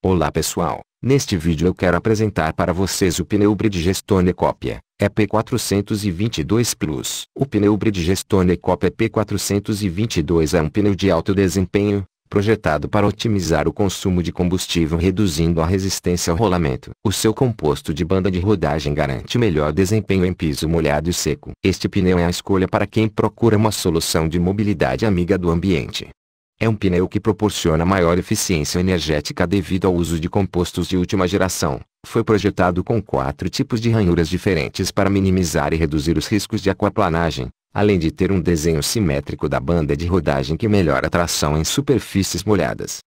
Olá pessoal, neste vídeo eu quero apresentar para vocês o pneu Bridgestone Copia, EP422 Plus. O pneu Bridgestone Copia EP422 é um pneu de alto desempenho, projetado para otimizar o consumo de combustível reduzindo a resistência ao rolamento. O seu composto de banda de rodagem garante melhor desempenho em piso molhado e seco. Este pneu é a escolha para quem procura uma solução de mobilidade amiga do ambiente. É um pneu que proporciona maior eficiência energética devido ao uso de compostos de última geração. Foi projetado com quatro tipos de ranhuras diferentes para minimizar e reduzir os riscos de aquaplanagem, além de ter um desenho simétrico da banda de rodagem que melhora a tração em superfícies molhadas.